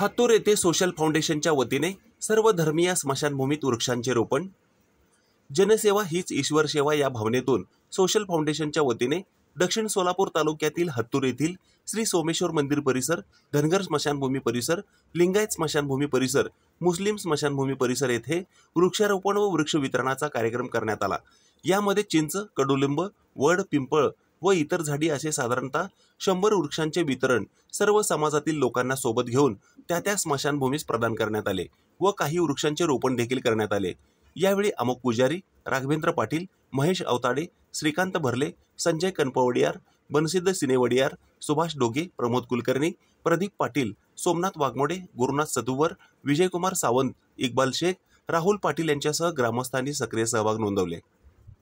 हातूर येथे सोशल फाउंडेशनच्या वतीने सर्व धर्मीय स्मशानभूमीत वृक्षांचे रोपण जनसेवा हीच ईश्वर सेवा या भावनेतून सोशल फाउंडेशनच्या वतीने दक्षिण सोलापूर तालुक्यातील हत्तूर येथील श्री सोमेश्वर मंदिर परिसर धनगर स्मशानभूमी परिसर लिंगायत स्मशानभूमी परिसर मुस्लिम स्मशानभूमी परिसर येथे वृक्षारोपण व वृक्ष वितरणाचा कार्यक्रम करण्यात आला यामध्ये चिंच कडुलिंब वड पिंपळ व इतर झाडी असे साधारणतः शंभर वृक्षांचे वितरण सर्व समाजातील लोकांना सोबत घेऊन त्या त्या स्मशानभूमीस प्रदान करण्यात आले व काही वृक्षांचे रोपण देखील करण्यात आले यावेळी अमोक पुजारी राघवेंद्र पाटील महेश अवताडे श्रीकांत भरले संजय कनपवडियार बनसिद्ध सिनेवडियार सुभाष डोगे प्रमोद कुलकर्णी प्रदीप पाटील सोमनाथ वाघमोडे गुरुनाथ सदुवर विजयकुमार सावंत इक्बाल शेख राहुल पाटील यांच्यासह ग्रामस्थांनी सक्रिय सहभाग नोंदवले